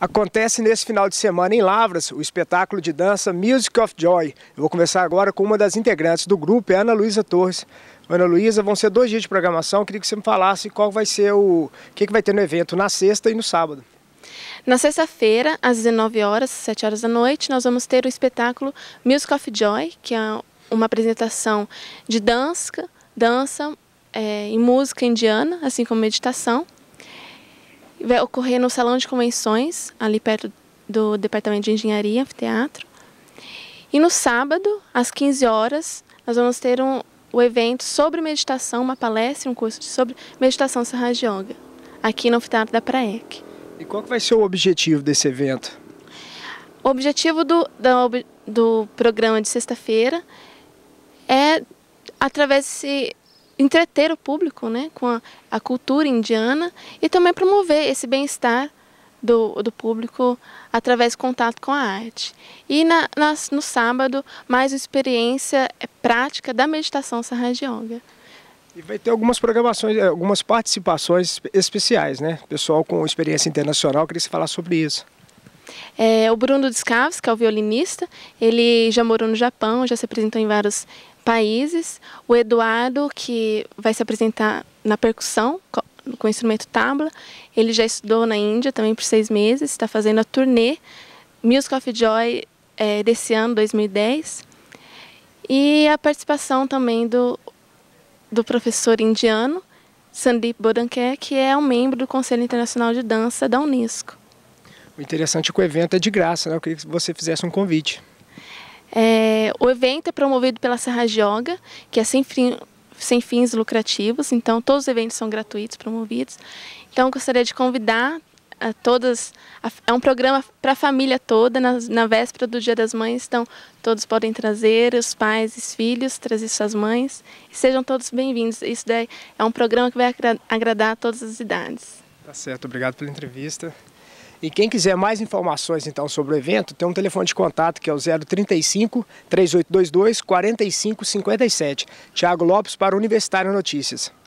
Acontece nesse final de semana em Lavras o espetáculo de dança Music of Joy. Eu vou conversar agora com uma das integrantes do grupo, é Ana Luísa Torres. Ana Luísa, vão ser dois dias de programação. Eu queria que você me falasse qual vai ser o, o que, que vai ter no evento na sexta e no sábado. Na sexta-feira, às 19 horas, 7 horas da noite, nós vamos ter o espetáculo Music of Joy, que é uma apresentação de dança, dança é, e música indiana, assim como meditação vai ocorrer no Salão de Convenções, ali perto do Departamento de Engenharia, Anfiteatro. E no sábado, às 15 horas, nós vamos ter um, o evento sobre meditação, uma palestra, um curso sobre meditação Sahaj Yoga, aqui no Anfiteatro da Praec. E qual vai ser o objetivo desse evento? O objetivo do, do, do programa de sexta-feira é, através desse entreter o público né, com a, a cultura indiana e também promover esse bem-estar do, do público através do contato com a arte. E na, na, no sábado, mais uma experiência é, prática da meditação Sahaja Yoga. E vai ter algumas programações, eh, algumas participações especiais, né? Pessoal com experiência internacional, queria se falar sobre isso. É, o Bruno Descaves, que é o violinista, ele já morou no Japão, já se apresentou em vários países. O Eduardo, que vai se apresentar na percussão, com o instrumento tabla, ele já estudou na Índia também por seis meses, está fazendo a turnê Music of Joy é, desse ano, 2010. E a participação também do, do professor indiano, Sandeep Bodanquer, que é um membro do Conselho Internacional de Dança da Unesco. O interessante é que o evento é de graça, né? Eu queria que você fizesse um convite. É, o evento é promovido pela Serra Joga, que é sem, sem fins lucrativos, então todos os eventos são gratuitos, promovidos. Então gostaria de convidar a todas. A, é um programa para a família toda, na, na, véspera do Dia das Mães, então todos podem trazer, os pais, os filhos, trazer suas mães. E sejam todos bem-vindos. Isso daí é um programa que vai agradar a todas as idades. Tá certo, obrigado pela entrevista. E quem quiser mais informações então sobre o evento, tem um telefone de contato que é o 035 3822 4557. Tiago Lopes para Universitário Notícias.